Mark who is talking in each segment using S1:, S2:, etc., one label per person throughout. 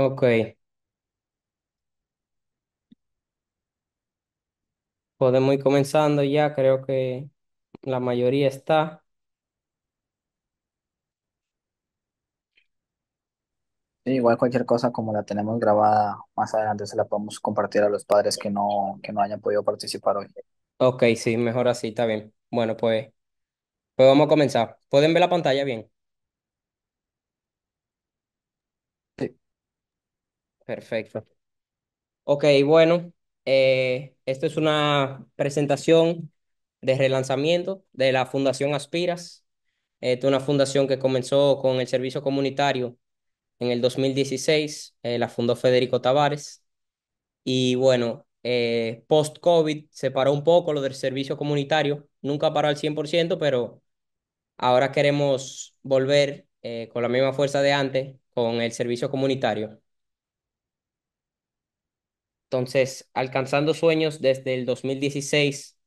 S1: Ok, podemos ir comenzando ya, creo que la mayoría está.
S2: igual cualquier cosa como la tenemos grabada más adelante se la podemos compartir a los padres que no, que no hayan podido participar hoy.
S1: Ok, sí, mejor así, está bien. Bueno, pues, pues vamos a comenzar. ¿Pueden ver la pantalla bien? Perfecto. Ok, bueno, eh, esto es una presentación de relanzamiento de la Fundación Aspiras. Esta es una fundación que comenzó con el servicio comunitario en el 2016, eh, la fundó Federico Tavares. Y bueno, eh, post-COVID se paró un poco lo del servicio comunitario, nunca paró al 100%, pero ahora queremos volver con la misma fuerza de antes con el servicio comunitario. Entonces, alcanzando sueños desde el 2016,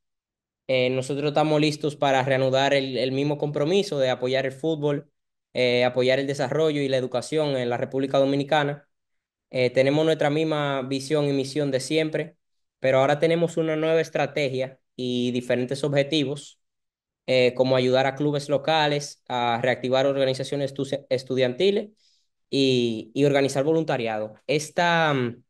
S1: eh, nosotros estamos listos para reanudar el, mismo compromiso de apoyar el fútbol, eh, apoyar el desarrollo y la educación en la República Dominicana. Eh, tenemos nuestra misma visión y misión de siempre, pero ahora tenemos una nueva estrategia y diferentes objetivos, como ayudar a clubes locales a reactivar organizaciones estudiantiles y, y organizar voluntariado. Esta mm,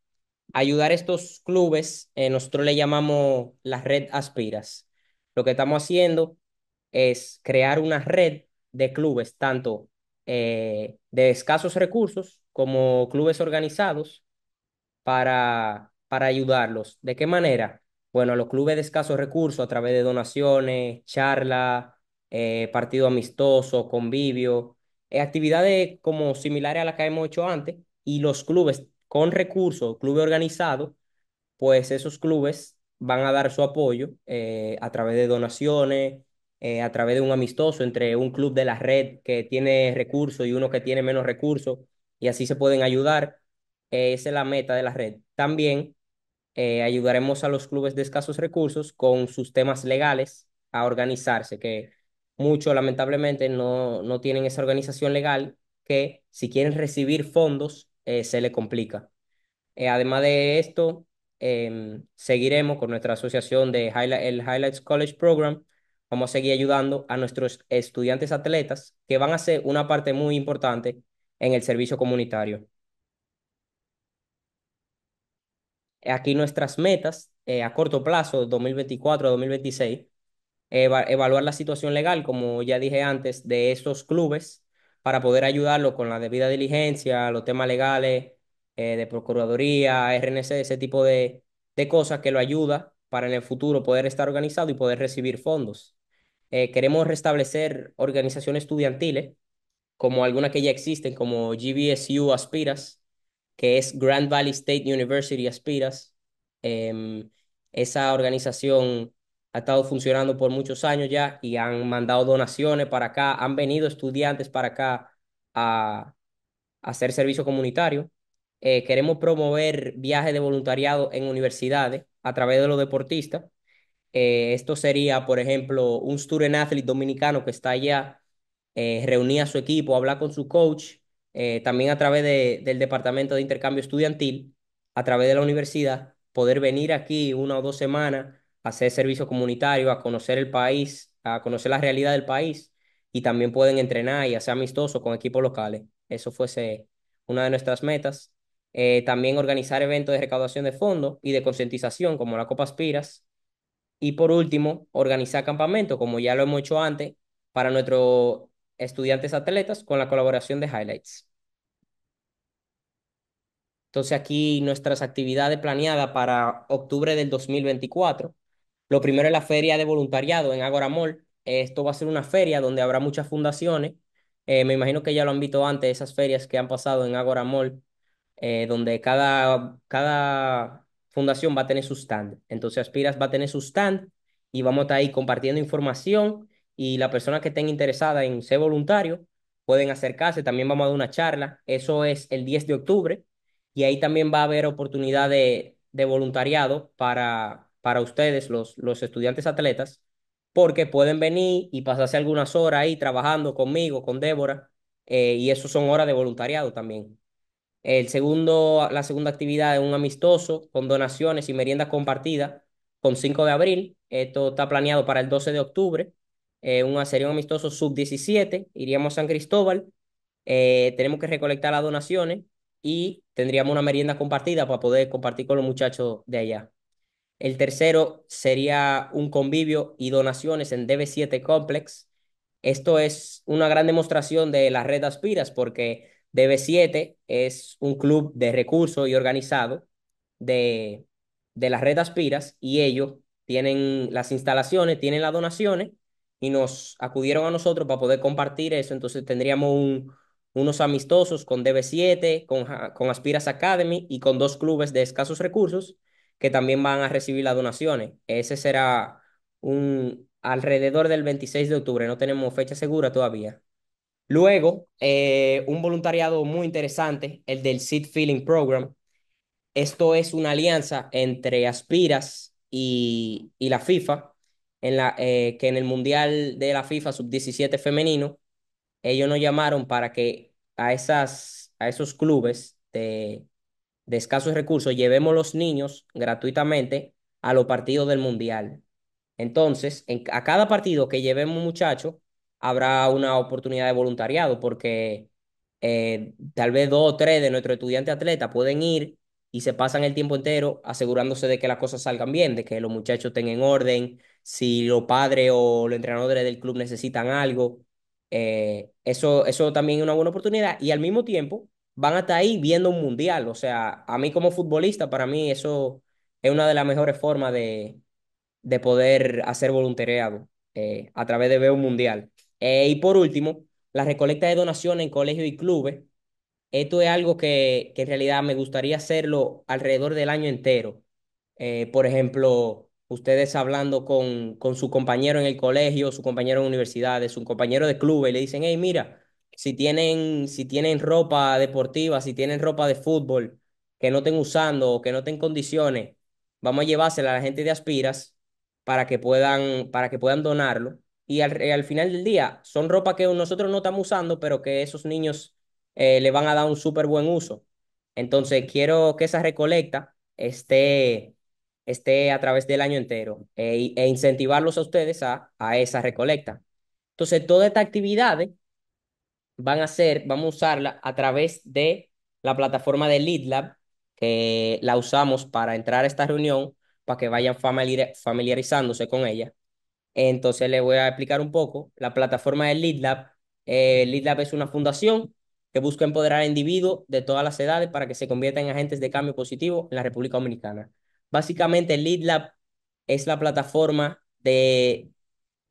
S1: ayudar a estos clubes, eh, nosotros le llamamos la red Aspiras. Lo que estamos haciendo es crear una red de clubes, tanto eh, de escasos recursos como clubes organizados, para, para ayudarlos. ¿De qué manera? Bueno, a los clubes de escasos recursos a través de donaciones, charla, eh, partido amistoso, convivio, actividades como similares a las que hemos hecho antes, y los clubes con recursos, clubes organizado pues esos clubes van a dar su apoyo eh, a través de donaciones, eh, a través de un amistoso entre un club de la red que tiene recursos y uno que tiene menos recursos, y así se pueden ayudar. Eh, esa es la meta de la red. También ayudaremos a los clubes de escasos recursos con sus temas legales a organizarse, que muchos lamentablemente no, no tienen esa organización legal que si quieren recibir fondos eh, se le complica. Eh, además de esto, em, seguiremos con nuestra asociación de el Highlights College Program. Vamos a seguir ayudando a nuestros estudiantes atletas que van a ser una parte muy importante en el servicio comunitario. Aquí nuestras metas eh, a corto plazo, 2024 a 2026, evaluar la situación legal, como ya dije antes, de esos clubes para poder ayudarlo con la debida diligencia, los temas legales, eh, de Procuraduría, RNC, ese tipo de, cosas que lo ayuda para en el futuro poder estar organizado y poder recibir fondos. Eh, queremos restablecer organizaciones estudiantiles, como algunas que ya existen, como GBSU Aspiras, que es Grand Valley State University Aspiras. Em, esa organización ha estado funcionando por muchos años ya y han mandado donaciones para acá, han venido estudiantes para acá a, hacer servicio comunitario. Eh, queremos promover viajes de voluntariado en universidades a través de los deportistas. Eh, esto sería, por ejemplo, un student athlete dominicano que está allá, eh, reunir a su equipo, hablar con su coach, también a través del Departamento de Intercambio Estudiantil, a través de la universidad, poder venir aquí una o dos semanas hacer servicio comunitario, a conocer el país, a conocer la realidad del país y también pueden entrenar y hacer amistosos con equipos locales. Eso fuese una de nuestras metas. Eh, también organizar eventos de recaudación de fondos y de concientización como la Copa Aspiras. Y por último, organizar campamentos como ya lo hemos hecho antes para nuestros estudiantes atletas con la colaboración de Highlights. Entonces aquí nuestras actividades planeadas para octubre del 2024 lo primero es la feria de voluntariado en Agora Mall. Esto va a ser una feria donde habrá muchas fundaciones. Eh, me imagino que ya lo han visto antes, esas ferias que han pasado en Agora Mall, eh, donde cada, cada fundación va a tener su stand. Entonces, Aspiras va a tener su stand y vamos a estar ahí compartiendo información y la persona que estén interesada en ser voluntario pueden acercarse. También vamos a dar una charla. Eso es el 10 de octubre y ahí también va a haber oportunidad de, de voluntariado para para ustedes, los, los estudiantes atletas, porque pueden venir y pasarse algunas horas ahí trabajando conmigo, con Débora, eh, y eso son horas de voluntariado también. El segundo, la segunda actividad es un amistoso con donaciones y meriendas compartidas con 5 de abril. Esto está planeado para el 12 de octubre. Eh, sería un amistoso sub-17. Iríamos a San Cristóbal. Eh, tenemos que recolectar las donaciones y tendríamos una merienda compartida para poder compartir con los muchachos de allá. El tercero sería un convivio y donaciones en DB7 Complex. Esto es una gran demostración de la red Aspiras porque DB7 es un club de recursos y organizado de, de la red Aspiras y ellos tienen las instalaciones, tienen las donaciones y nos acudieron a nosotros para poder compartir eso. Entonces tendríamos unos amistosos con DB7, con Aspiras Academy y con dos clubes de escasos recursos que también van a recibir las donaciones. Ese será un alrededor del 26 de octubre, no tenemos fecha segura todavía. Luego, eh, un voluntariado muy interesante, el del Seed Feeling Program. Esto es una alianza entre Aspiras y, y la FIFA, en la, eh, que en el Mundial de la FIFA Sub-17 femenino, ellos nos llamaron para que a, esas, a esos clubes de, de escasos recursos, llevemos los niños gratuitamente a los partidos del Mundial. Entonces, a cada partido que llevemos un muchacho, habrá una oportunidad de voluntariado, porque eh, tal vez dos o tres de nuestros estudiantes atletas pueden ir y se pasan el tiempo entero asegurándose de que las cosas salgan bien, de que los muchachos estén en orden, si los padres o los entrenadores del club necesitan algo. Eh, eso, eso también es una buena oportunidad y al mismo tiempo van hasta ahí viendo un mundial. O sea, a mí como futbolista, para mí eso es una de las mejores formas de, de poder hacer voluntariado eh, a través de ver un mundial. Eh, y por último, la recolecta de donaciones en colegios y clubes. Esto es algo que, que en realidad me gustaría hacerlo alrededor del año entero. Eh, por ejemplo, ustedes hablando con, con su compañero en el colegio, su compañero en universidades, su compañero de club, y le dicen, hey, mira, si tienen, si tienen ropa deportiva, si tienen ropa de fútbol que no estén usando o que no estén condiciones, vamos a llevársela a la gente de Aspiras para que puedan, para que puedan donarlo. Y al, eh, al final del día, son ropa que nosotros no estamos usando, pero que esos niños eh, le van a dar un súper buen uso. Entonces, quiero que esa recolecta esté, esté a través del año entero eh, e, incentivarlos a ustedes a, a esa recolecta. Entonces, todas estas actividades van a ser, vamos a usarla a través de la plataforma de LeadLab, que la usamos para entrar a esta reunión, para que vayan familiarizándose con ella. Entonces les voy a explicar un poco. La plataforma de LeadLab, eh, LeadLab es una fundación que busca empoderar a individuos de todas las edades para que se conviertan en agentes de cambio positivo en la República Dominicana. Básicamente, LeadLab es la plataforma de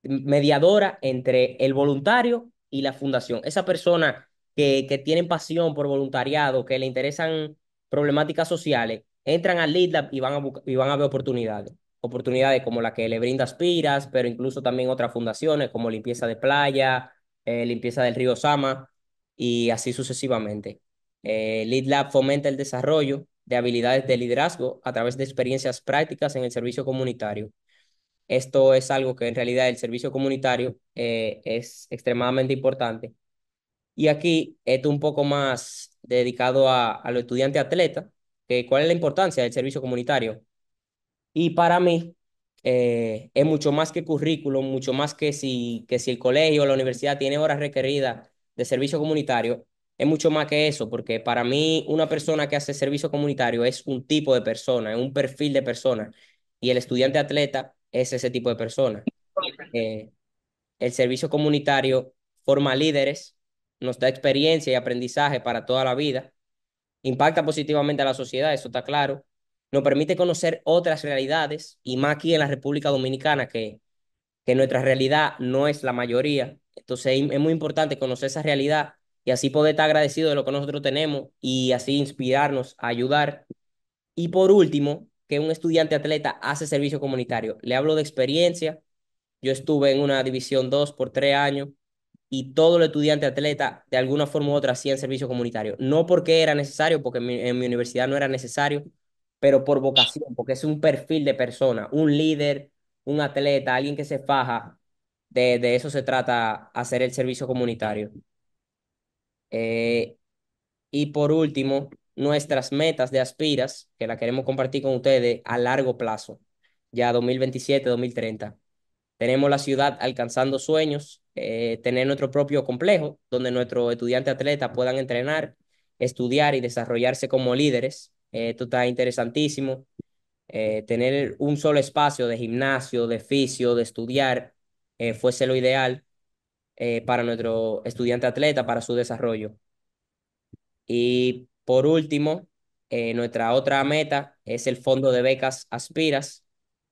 S1: mediadora entre el voluntario y la fundación. Esa persona que, que tienen pasión por voluntariado, que le interesan problemáticas sociales, entran al Lead Lab y van a, y van a ver oportunidades. Oportunidades como la que le brinda Aspiras, pero incluso también otras fundaciones como limpieza de playa, eh, limpieza del río Sama y así sucesivamente. Eh, Lead fomenta el desarrollo de habilidades de liderazgo a través de experiencias prácticas en el servicio comunitario esto es algo que en realidad el servicio comunitario eh, es extremadamente importante. Y aquí esto un poco más dedicado a, los estudiantes atletas, que cuál es la importancia del servicio comunitario. Y para mí eh, es mucho más que currículum, mucho más que si, que si el colegio o la universidad tiene horas requeridas de servicio comunitario, es mucho más que eso, porque para mí una persona que hace servicio comunitario es un tipo de persona, es un perfil de persona. Y el estudiante atleta es ese tipo de persona eh, el servicio comunitario forma líderes, nos da experiencia y aprendizaje para toda la vida, impacta positivamente a la sociedad, eso está claro, nos permite conocer otras realidades y más aquí en la República Dominicana que, que nuestra realidad no es la mayoría. Entonces es muy importante conocer esa realidad y así poder estar agradecido de lo que nosotros tenemos y así inspirarnos a ayudar. Y por último, que un estudiante atleta hace servicio comunitario. Le hablo de experiencia. Yo estuve en una división 2 por tres años y todo el estudiante atleta, de alguna forma u otra, hacía servicio comunitario. No porque era necesario, porque en mi, universidad no era necesario, pero por vocación, porque es un perfil de persona, un líder, un atleta, alguien que se faja. De, eso se trata hacer el servicio comunitario. Eh, y por último, nuestras metas de Aspiras, que la queremos compartir con ustedes a largo plazo, ya 2027-2030. Tenemos la ciudad alcanzando sueños, eh, tener nuestro propio complejo, donde nuestro estudiantes atletas puedan entrenar, estudiar y desarrollarse como líderes. Eh, esto está interesantísimo. Eh, tener un solo espacio de gimnasio, de fisio, de estudiar, fuese lo ideal para nuestro estudiante atleta, para su desarrollo. Y por último, eh, nuestra otra meta es el fondo de becas Aspiras,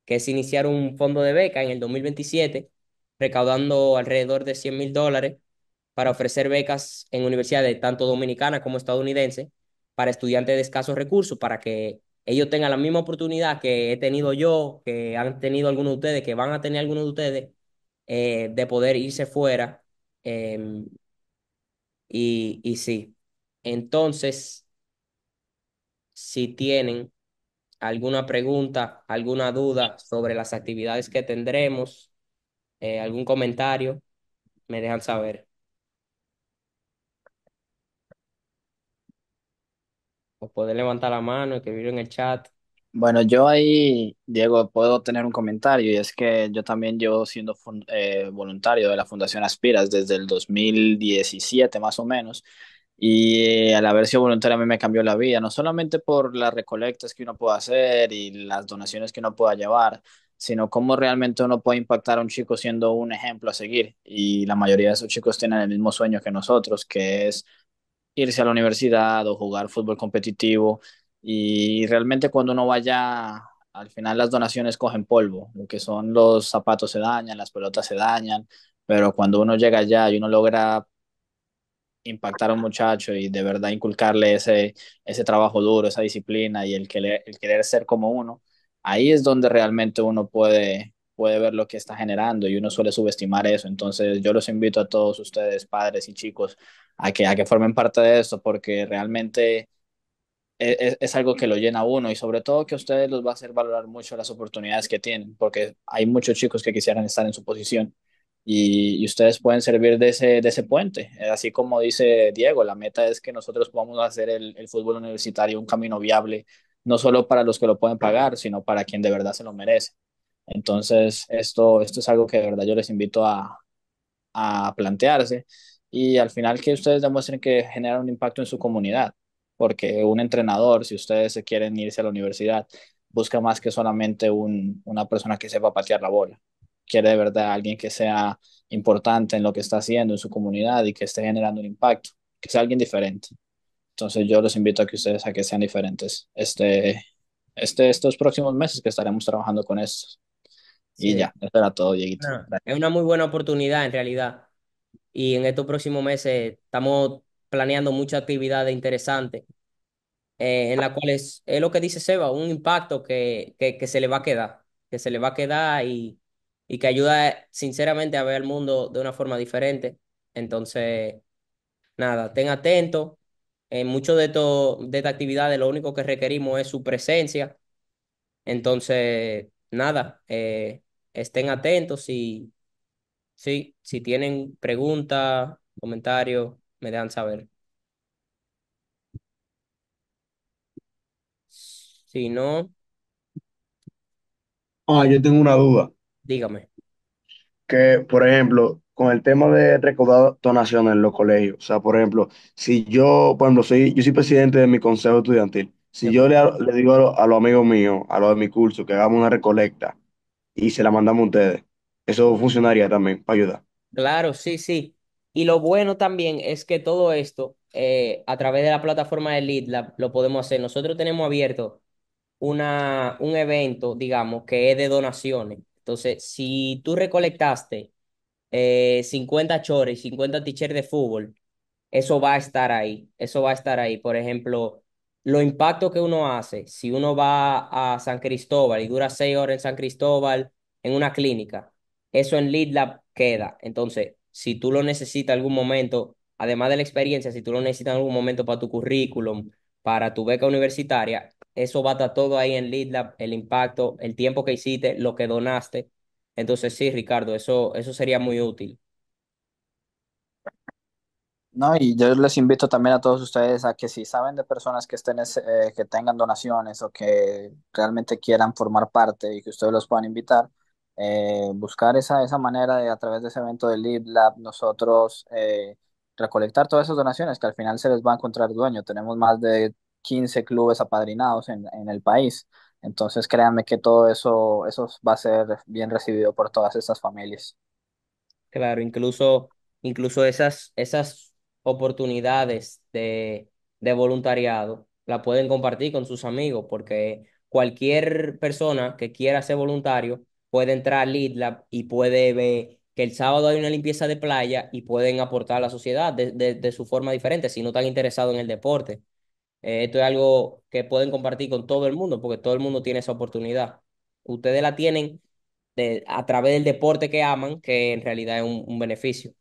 S1: que es iniciar un fondo de beca en el 2027, recaudando alrededor de 100 mil dólares para ofrecer becas en universidades tanto dominicanas como estadounidenses para estudiantes de escasos recursos, para que ellos tengan la misma oportunidad que he tenido yo, que han tenido algunos de ustedes, que van a tener algunos de ustedes, eh, de poder irse fuera. Em, y, y sí, entonces si tienen alguna pregunta, alguna duda sobre las actividades que tendremos, eh, algún comentario, me dejan saber. O poder levantar la mano, escribir en el chat.
S2: Bueno, yo ahí, Diego, puedo tener un comentario y es que yo también llevo siendo eh, voluntario de la Fundación Aspiras desde el 2017 más o menos y al eh, a la versión voluntaria a mí me cambió la vida, no solamente por las recolectas que uno puede hacer y las donaciones que uno pueda llevar, sino cómo realmente uno puede impactar a un chico siendo un ejemplo a seguir. Y la mayoría de esos chicos tienen el mismo sueño que nosotros, que es irse a la universidad o jugar fútbol competitivo. Y realmente cuando uno vaya, al final las donaciones cogen polvo, lo que son los zapatos se dañan, las pelotas se dañan, pero cuando uno llega allá y uno logra impactar a un muchacho y de verdad inculcarle ese, ese trabajo duro, esa disciplina y el, que el querer ser como uno, ahí es donde realmente uno puede, puede ver lo que está generando y uno suele subestimar eso. Entonces yo los invito a todos ustedes, padres y chicos, a que, a que formen parte de esto porque realmente... E, e, es, algo que lo llena uno y sobre todo que a ustedes los va a hacer valorar mucho las oportunidades que tienen, porque hay muchos chicos que quisieran estar en su posición y, ustedes pueden servir de ese, ese puente. Eh, así como dice Diego, la meta es que nosotros podamos hacer el, fútbol universitario un camino viable, no solo para los que lo pueden pagar, sino para quien de verdad se lo merece. Entonces, esto, esto es algo que de verdad yo les invito a, a plantearse y al final que ustedes demuestren que generan un impacto en su comunidad, porque un entrenador, si ustedes se quieren irse a la universidad, busca más que solamente una persona que sepa patear la bola quiere de verdad alguien que sea importante en lo que está haciendo en su comunidad y que esté generando un impacto, que sea alguien diferente. Entonces yo los invito a que ustedes a que sean diferentes este, este, estos próximos meses que estaremos trabajando con esto. Y ya, eso era todo, Dieguito.
S1: Ah, es una muy buena oportunidad en realidad. Y en estos próximos meses estamos planeando muchas actividades interesantes eh, en las cuales es lo que dice Seba, un impacto que, que se le va a quedar, que se le va a quedar y y que ayuda sinceramente a ver el mundo de una forma diferente. Entonces, nada, estén atentos En muchas de, de estas actividades lo único que requerimos es su presencia. Entonces, nada, eh, estén atentos y si tienen preguntas, comentarios, me dejan saber. Si no... Ah, yo tengo una duda. Dígame. Que, por ejemplo, con el tema de recaudar donaciones en los colegios, o sea, por ejemplo, si yo, por ejemplo, soy, yo soy presidente de mi consejo estudiantil, si yo le, digo a, los amigos míos, a los de mi curso, que hagamos una recolecta y se la mandamos a ustedes, eso funcionaría también para ayudar. Claro, sí, sí. Y lo bueno también es que todo esto, eh, a través de la plataforma de Lead lo podemos hacer. Nosotros tenemos abierto una, un evento, digamos, que es de donaciones. Entonces, si tú recolectaste 50 eh, chores, 50 t de fútbol, eso va a estar ahí, eso va a estar ahí. Por ejemplo, lo impacto que uno hace, si uno va a San Cristóbal y dura seis horas en San Cristóbal en una clínica, eso en Lead Lab queda. Entonces, si tú lo necesitas algún momento, además de la experiencia, si tú lo necesitas en algún momento para tu currículum, para tu beca universitaria, eso va todo ahí en LeadLab, el impacto, el tiempo que hiciste, lo que donaste. Entonces, sí, Ricardo, eso,
S2: eso sería muy útil. No, y yo les invito también a todos ustedes a que si saben de personas que estén eh, que tengan donaciones o que realmente quieran formar parte y que ustedes los puedan invitar, eh, buscar esa, esa manera de a través de ese evento de Lead nosotros eh, recolectar todas esas donaciones que al final se les va a encontrar dueño. Tenemos más de 15 clubes apadrinados en, en el país. Entonces, créanme que todo eso, va a ser bien recibido por todas esas familias.
S1: Claro, incluso, incluso esas, esas oportunidades de, de voluntariado la pueden compartir con sus amigos, porque cualquier persona que quiera ser voluntario puede entrar al IDLAB y puede ver que el sábado hay una limpieza de playa y pueden aportar a la sociedad de, de su forma diferente si no están interesados en el deporte. Eh, esto es algo que pueden compartir con todo el mundo, porque todo el mundo tiene esa oportunidad. Ustedes la tienen a través del deporte que aman, que en realidad es un, beneficio.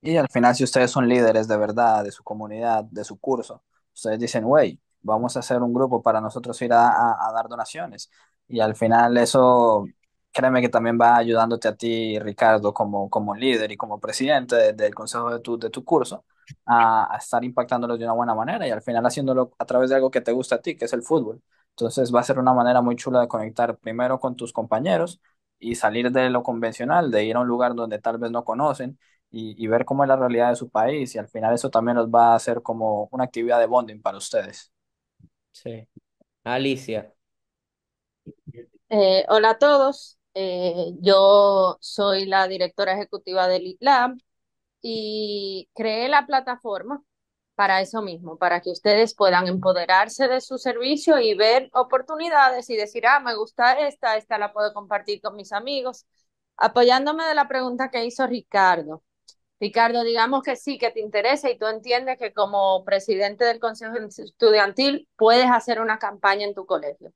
S2: Y al final, si ustedes son líderes de verdad, de su comunidad, de su curso, ustedes dicen, güey, vamos a hacer un grupo para nosotros ir a, dar donaciones. Y al final eso, créeme que también va ayudándote a ti, Ricardo, como, como líder y como presidente del consejo de tu, de tu curso, a, estar impactándolos de una buena manera y al final haciéndolo a través de algo que te gusta a ti, que es el fútbol. Entonces va a ser una manera muy chula de conectar primero con tus compañeros y salir de lo convencional, de ir a un lugar donde tal vez no conocen y, ver cómo es la realidad de su país y al final eso también los va a hacer como una actividad de bonding para ustedes. Sí.
S1: Alicia.
S3: Eh, hola a todos. Eh, yo soy la directora ejecutiva del ITLAB y creé la plataforma para eso mismo, para que ustedes puedan empoderarse de su servicio y ver oportunidades y decir, ah, me gusta esta, esta la puedo compartir con mis amigos. Apoyándome de la pregunta que hizo Ricardo. Ricardo, digamos que sí, que te interesa y tú entiendes que como presidente del Consejo Estudiantil puedes hacer una campaña en tu colegio.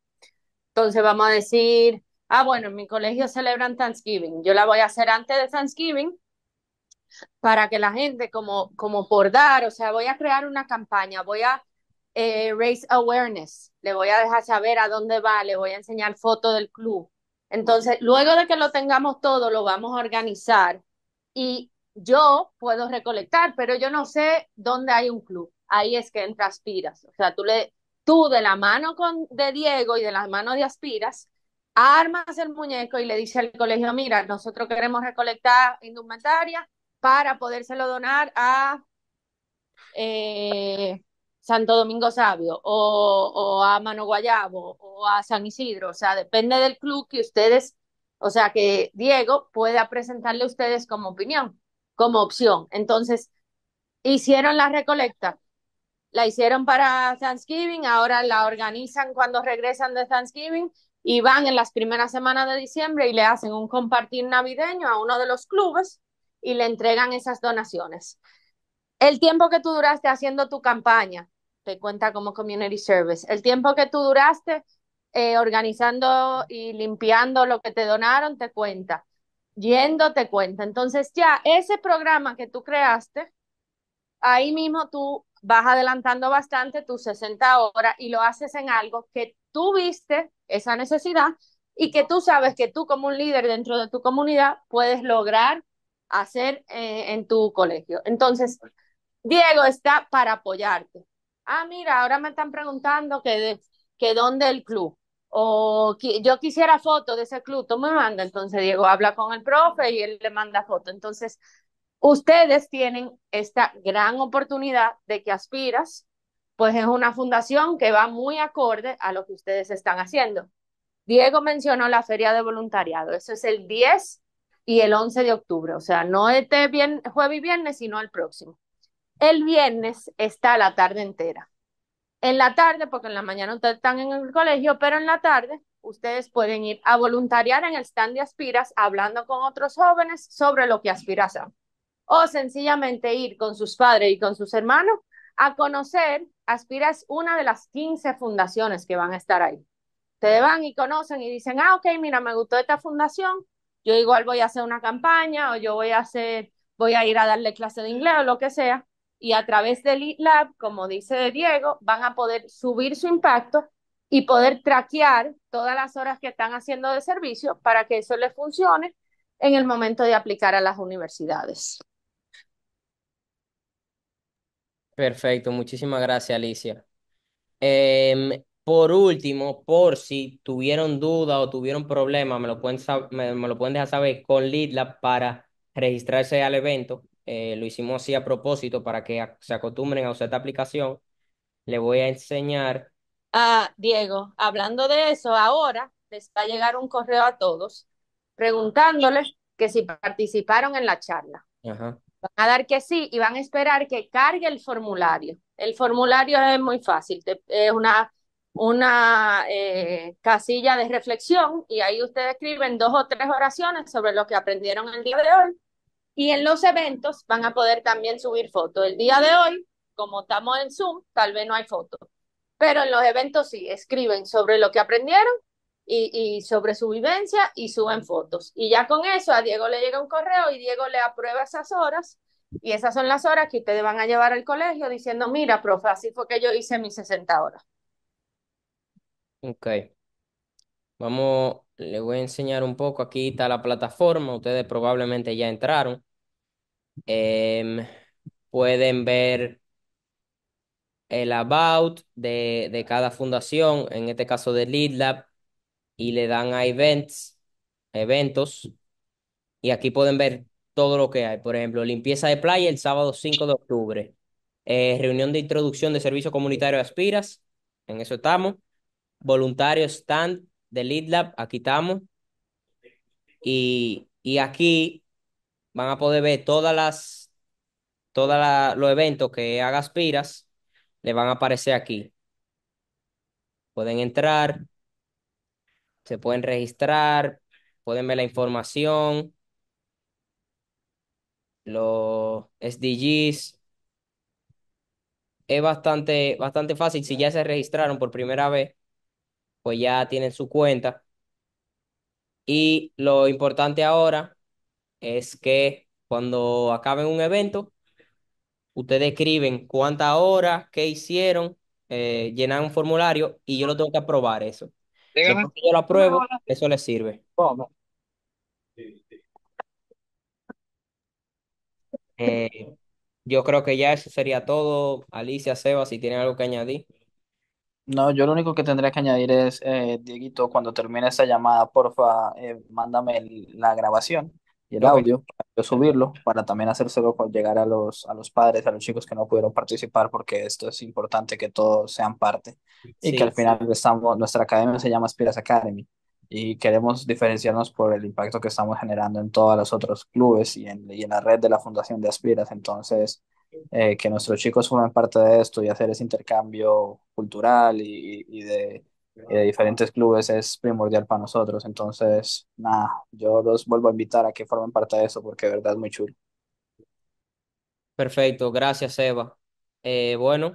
S3: Entonces vamos a decir, ah, bueno, en mi colegio celebran Thanksgiving. Yo la voy a hacer antes de Thanksgiving para que la gente, como, como por dar, o sea, voy a crear una campaña, voy a eh, raise awareness, le voy a dejar saber a dónde va, le voy a enseñar foto del club. Entonces, luego de que lo tengamos todo, lo vamos a organizar y yo puedo recolectar, pero yo no sé dónde hay un club. Ahí es que entra Aspiras. O sea, tú, le, tú de la mano con, de Diego y de la mano de Aspiras, armas el muñeco y le dice al colegio, mira, nosotros queremos recolectar indumentaria para podérselo donar a eh, Santo Domingo Sabio o, o, a Mano Guayabo o a San Isidro. O sea, depende del club que ustedes, o sea, que Diego pueda presentarle a ustedes como opinión, como opción. Entonces, hicieron la recolecta. La hicieron para Thanksgiving, ahora la organizan cuando regresan de Thanksgiving y van en las primeras semanas de diciembre y le hacen un compartir navideño a uno de los clubes y le entregan esas donaciones. El tiempo que tú duraste haciendo tu campaña, te cuenta como community service. El tiempo que tú duraste eh, organizando y limpiando lo que te donaron, te cuenta. Yendo, te cuenta. Entonces ya ese programa que tú creaste, ahí mismo tú vas adelantando bastante tus 60 horas y lo haces en algo que tú viste esa necesidad y que tú sabes que tú como un líder dentro de tu comunidad puedes lograr hacer eh, en tu colegio. Entonces, Diego está para apoyarte. Ah, mira, ahora me están preguntando que, de, que dónde el club. O yo quisiera foto de ese club, tú me manda. Entonces, Diego habla con el profe y él le manda foto. Entonces, ustedes tienen esta gran oportunidad de que aspiras, pues es una fundación que va muy acorde a lo que ustedes están haciendo. Diego mencionó la feria de voluntariado, eso es el 10 y el 11 de octubre, o sea, no este jueves y viernes, sino el próximo. El viernes está la tarde entera. En la tarde, porque en la mañana ustedes están en el colegio, pero en la tarde ustedes pueden ir a voluntariar en el stand de Aspiras hablando con otros jóvenes sobre lo que aspiras a. O sencillamente ir con sus padres y con sus hermanos a conocer. Aspiras es una de las 15 fundaciones que van a estar ahí. Ustedes van y conocen y dicen, ah, ok, mira, me gustó esta fundación, yo igual voy a hacer una campaña o yo voy a hacer, voy a ir a darle clase de inglés o lo que sea, y a través del e Lab, como dice Diego, van a poder subir su impacto y poder traquear todas las horas que están haciendo de servicio para que eso les funcione en el momento de aplicar a las universidades.
S1: Perfecto, muchísimas gracias, Alicia. Em, por último, por si tuvieron duda o tuvieron problemas, me lo pueden, lo dejar saber con Lidla para registrarse al evento. Eh, lo hicimos así a propósito para que se acostumbren a usar esta aplicación. Le voy a enseñar.
S3: Ah, Diego, hablando de eso, ahora les va a llegar un correo a todos preguntándoles que si participaron en la charla. Van a dar que sí y van a esperar que cargue el formulario. El formulario es muy fácil, es una una eh, casilla de reflexión y ahí ustedes escriben dos o tres oraciones sobre lo que aprendieron el día de hoy. Y en los eventos van a poder también subir fotos. El día de hoy, como estamos en Zoom, tal vez no hay fotos, pero en los eventos sí, escriben sobre lo que aprendieron y, y sobre su vivencia y suben fotos. Y ya con eso a Diego le llega un correo y Diego le aprueba esas horas y esas son las horas que ustedes van a llevar al colegio diciendo, mira, profe, así fue que yo hice mis 60 horas.
S1: Ok. Vamos, le voy a enseñar un poco. Aquí está la plataforma. Ustedes probablemente ya entraron. Em, pueden ver el about de, de cada fundación, en este caso de LeadLab y le dan a events, eventos. Y aquí pueden ver todo lo que hay. Por ejemplo, limpieza de playa el sábado 5 de octubre. Eh, reunión de introducción de servicio comunitario de Aspiras. En eso estamos voluntarios stand de LeadLab, aquí estamos. Y, aquí van a poder ver todas las, todos los eventos que haga Aspiras, le van a aparecer aquí. Pueden entrar, se pueden registrar, pueden ver la información, los SDGs. Es bastante, bastante fácil si ya se registraron por primera vez pues ya tienen su cuenta. Y lo importante ahora es que cuando acaben un evento, ustedes escriben cuántas horas, qué hicieron, eh, llenan un formulario y yo lo tengo que aprobar eso.
S2: yo lo apruebo,
S1: eso les sirve. Eh, yo creo que ya eso sería
S2: todo. Alicia, Seba, si tienen algo que añadir. No, yo lo único que tendría que añadir es, eh, Dieguito, cuando termine esa llamada, porfa, eh, mándame la grabación y el audio para yo subirlo, para también hacérselo llegar a los, a los padres, a los chicos que no pudieron participar, porque esto es importante que todos sean parte y que al final estamos, nuestra academia se llama Aspiras Academy y queremos diferenciarnos por el impacto que estamos generando en todos los otros clubes y en, y en la red de la Fundación de Aspiras. Entonces... Eh, que nuestros chicos formen parte de esto y hacer ese intercambio cultural y, y, de, diferentes clubes es primordial para nosotros. Entonces, nada, yo los vuelvo a invitar a que formen parte de eso porque de verdad es muy chulo.
S1: Perfecto, gracias Eva. Eh, bueno,